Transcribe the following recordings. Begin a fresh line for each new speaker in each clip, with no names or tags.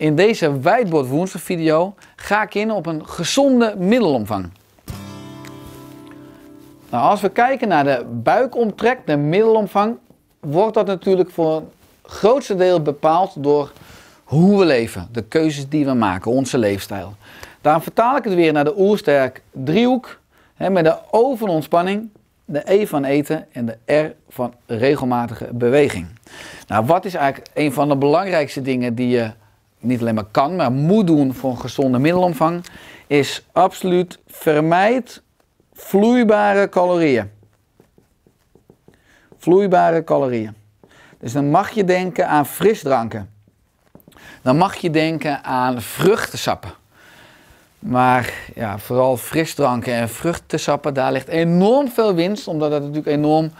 In deze Wijdbord Woensdag video ga ik in op een gezonde middelomvang. Nou, als we kijken naar de buikomtrek, de middelomvang, wordt dat natuurlijk voor het grootste deel bepaald door hoe we leven, de keuzes die we maken, onze leefstijl. Daarom vertaal ik het weer naar de oersterk driehoek hè, met de O van ontspanning, de E van eten en de R van regelmatige beweging. Nou, wat is eigenlijk een van de belangrijkste dingen die je niet alleen maar kan, maar moet doen voor een gezonde middelomvang, is absoluut vermijd vloeibare calorieën. Vloeibare calorieën. Dus dan mag je denken aan frisdranken. Dan mag je denken aan vruchtensappen. Maar ja, vooral frisdranken en vruchtensappen, daar ligt enorm veel winst, omdat dat natuurlijk enorm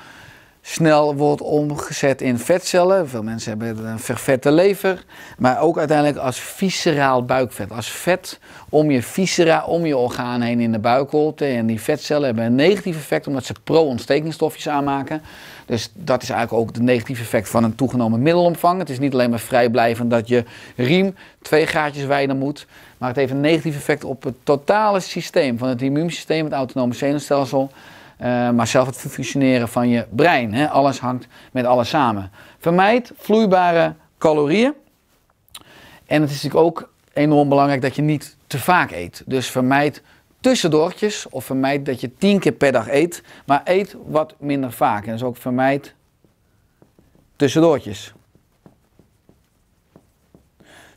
snel wordt omgezet in vetcellen. Veel mensen hebben een vervette lever. Maar ook uiteindelijk als visceraal buikvet. Als vet om je viscera, om je orgaan heen in de buikholte. En die vetcellen hebben een negatief effect omdat ze pro-ontstekingsstofjes aanmaken. Dus dat is eigenlijk ook het negatieve effect van een toegenomen middelomvang. Het is niet alleen maar vrijblijvend dat je riem twee gaatjes wijder moet. Maar het heeft een negatief effect op het totale systeem van het immuunsysteem, het autonome zenuwstelsel. Eh, maar zelf het functioneren van je brein. Hè? Alles hangt met alles samen. Vermijd vloeibare calorieën. En het is natuurlijk ook enorm belangrijk dat je niet te vaak eet. Dus vermijd tussendoortjes of vermijd dat je tien keer per dag eet. Maar eet wat minder vaak. En dus ook vermijd tussendoortjes.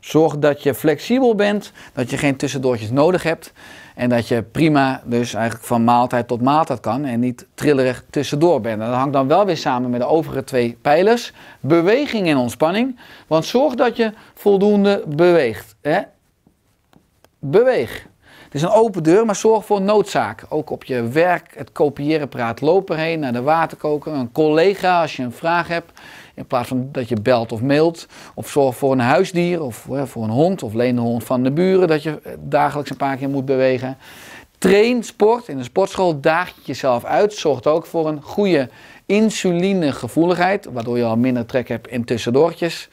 Zorg dat je flexibel bent, dat je geen tussendoortjes nodig hebt. En dat je prima dus eigenlijk van maaltijd tot maaltijd kan en niet trillerig tussendoor bent. dat hangt dan wel weer samen met de overige twee pijlers. Beweging en ontspanning. Want zorg dat je voldoende beweegt. Hè? Beweeg. Het is een open deur, maar zorg voor noodzaak. Ook op je werk, het kopiëren praat, lopen heen naar de waterkoker, een collega als je een vraag hebt. In plaats van dat je belt of mailt. Of zorg voor een huisdier of voor een hond of leen de hond van de buren dat je eh, dagelijks een paar keer moet bewegen. Train sport in de sportschool, daag jezelf uit. Zorg ook voor een goede insulinegevoeligheid, waardoor je al minder trek hebt in tussendoortjes.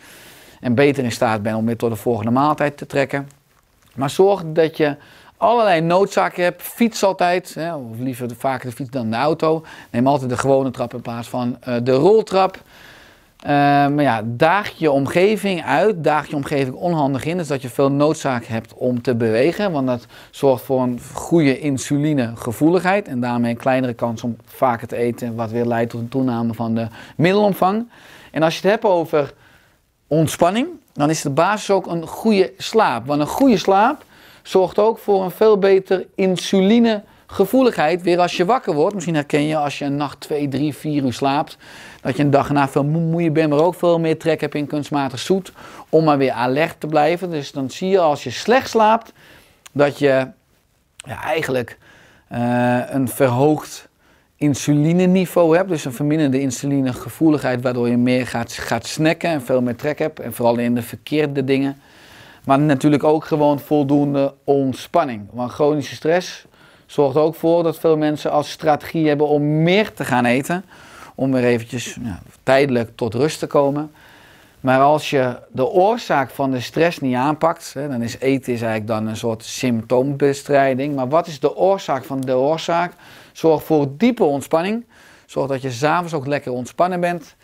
En beter in staat bent om weer tot de volgende maaltijd te trekken. Maar zorg dat je allerlei noodzaken heb, fiets altijd, hè, of liever vaker de fiets dan de auto, neem altijd de gewone trap in plaats van eh, de roltrap. Eh, maar ja, daag je omgeving uit, daag je omgeving onhandig in, dus dat je veel noodzaak hebt om te bewegen, want dat zorgt voor een goede insulinegevoeligheid en daarmee een kleinere kans om vaker te eten, wat weer leidt tot een toename van de middelomvang. En als je het hebt over ontspanning, dan is de basis ook een goede slaap, want een goede slaap zorgt ook voor een veel beter insulinegevoeligheid. Weer als je wakker wordt. Misschien herken je als je een nacht 2, 3, 4 uur slaapt. Dat je een dag na veel moeie bent, maar ook veel meer trek hebt in kunstmatig zoet. Om maar weer alert te blijven. Dus dan zie je als je slecht slaapt, dat je eigenlijk eh, een verhoogd insulineniveau hebt, dus een verminderde insulinegevoeligheid, waardoor je meer gaat, gaat snacken en veel meer trek hebt. En vooral in de verkeerde dingen. Maar natuurlijk ook gewoon voldoende ontspanning. Want chronische stress zorgt ook voor dat veel mensen als strategie hebben om meer te gaan eten. Om weer eventjes tijdelijk tot rust te komen. Maar als je de oorzaak van de stress niet aanpakt, hè, dan is eten is eigenlijk dan een soort symptoombestrijding. Maar wat is de oorzaak van de oorzaak? Zorg voor diepe ontspanning. Zorg dat je s'avonds ook lekker ontspannen bent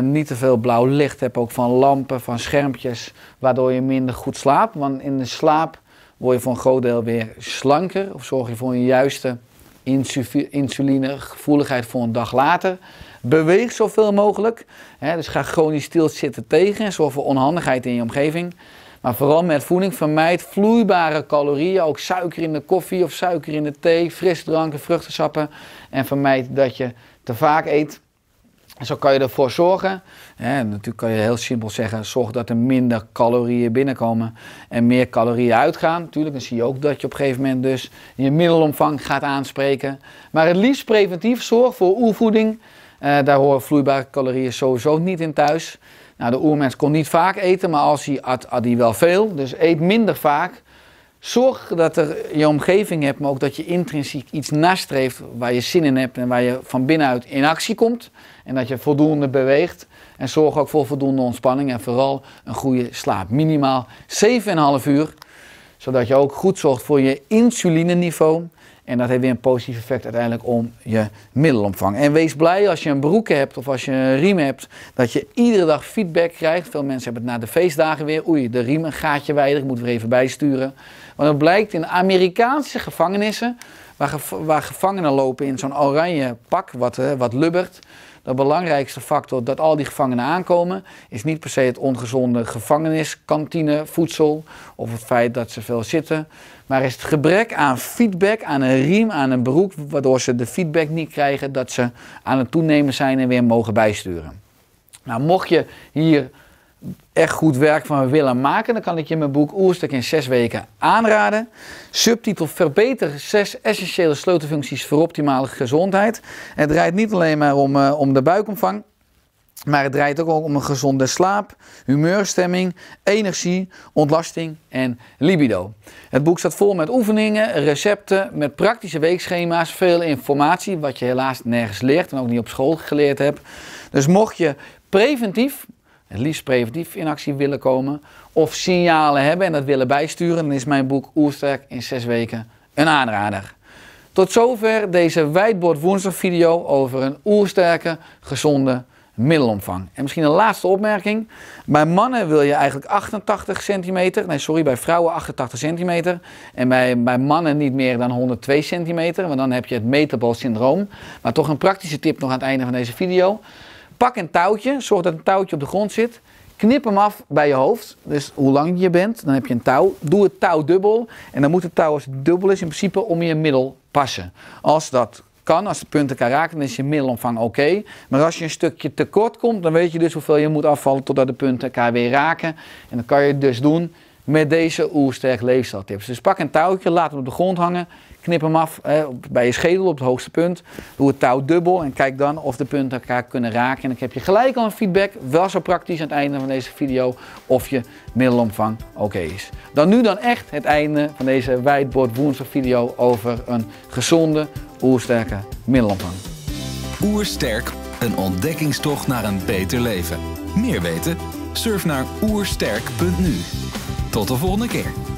niet te veel blauw licht heb, ook van lampen, van schermpjes, waardoor je minder goed slaapt. Want in de slaap word je voor een groot deel weer slanker of zorg je voor een juiste insulinegevoeligheid voor een dag later. Beweeg zoveel mogelijk. Hè, dus ga chronisch stilzitten tegen en zorg voor onhandigheid in je omgeving. Maar vooral met voeding vermijd vloeibare calorieën, ook suiker in de koffie of suiker in de thee, frisdranken, vruchtensappen. En vermijd dat je te vaak eet. Zo kan je ervoor zorgen. natuurlijk kan je heel simpel zeggen: zorg dat er minder calorieën binnenkomen en meer calorieën uitgaan. Natuurlijk, dan zie je ook dat je op een gegeven moment dus je middelomvang gaat aanspreken. Maar het liefst preventief zorg voor oervoeding. Eh, daar horen vloeibare calorieën sowieso niet in thuis. Nou, de oermens kon niet vaak eten, maar als hij at, at hij wel veel. Dus eet minder vaak. Zorg dat er je omgeving hebt, maar ook dat je intrinsiek iets nastreeft waar je zin in hebt en waar je van binnenuit in actie komt. En dat je voldoende beweegt. En zorg ook voor voldoende ontspanning en vooral een goede slaap. Minimaal 7,5 uur zodat je ook goed zorgt voor je insulineniveau. En dat heeft weer een positief effect uiteindelijk om je middelomvang. En wees blij als je een broek hebt of als je een riem hebt, dat je iedere dag feedback krijgt. Veel mensen hebben het na de feestdagen weer. Oei, de riem een gaatje wijder, ik moet weer even bijsturen. Want het blijkt in Amerikaanse gevangenissen, waar, waar gevangenen lopen in zo'n oranje pak, wat, eh, wat lubbert, de belangrijkste factor dat al die gevangenen aankomen, is niet per se het ongezonde gevangeniskantine voedsel of het feit dat ze veel zitten, maar is het gebrek aan feedback, aan een riem, aan een beroep waardoor ze de feedback niet krijgen dat ze aan het toenemen zijn en weer mogen bijsturen. Nou, mocht je hier echt goed werk van willen maken, dan kan ik je mijn boek Oerstuk in 6 weken aanraden. Subtitel Verbeter 6 essentiële sleutelfuncties voor optimale gezondheid. Het draait niet alleen maar om, eh, om de buikomvang, maar het draait ook om een gezonde slaap, humeurstemming, energie, ontlasting en libido. Het boek staat vol met oefeningen, recepten, met praktische weekschema's, veel informatie, wat je helaas nergens leert en ook niet op school geleerd hebt. Dus mocht je preventief het liefst preventief in actie willen komen of signalen hebben en dat willen bijsturen, dan is mijn boek Oersterk in 6 weken een aanrader. Tot zover deze wijdbord woensdag video over een oersterke, gezonde middelomvang. En misschien een laatste opmerking. Bij mannen wil je eigenlijk 88 centimeter. Nee, sorry, bij vrouwen 88 centimeter. En bij, bij mannen niet meer dan 102 centimeter. Want dan heb je het metabol syndroom. Maar toch een praktische tip nog aan het einde van deze video. Pak een touwtje, zorg dat een touwtje op de grond zit. Knip hem af bij je hoofd. Dus hoe lang je bent, dan heb je een touw. Doe het touw dubbel. En dan moet het touw, als het dubbel is, in principe om je middel passen. Als dat kan, als de punten elkaar raken, dan is je middelomvang oké. Maar als je een stukje tekort komt, dan weet je dus hoeveel je moet afvallen totdat de punten elkaar weer raken. En dan kan je het dus doen met deze oersterk tips. Dus pak een touwtje, laat hem op de grond hangen knip hem af bij je schedel op het hoogste punt. Doe het touw dubbel en kijk dan of de punten elkaar kunnen raken. En dan heb je gelijk al een feedback, wel zo praktisch aan het einde van deze video, of je middelomvang oké is. Dan nu dan echt het einde van deze whiteboard woensdag video over een gezonde, oersterke middelomvang. Oersterk, een ontdekkingstocht naar een beter leven. Meer weten? Surf naar oersterk.nu. Tot de volgende keer.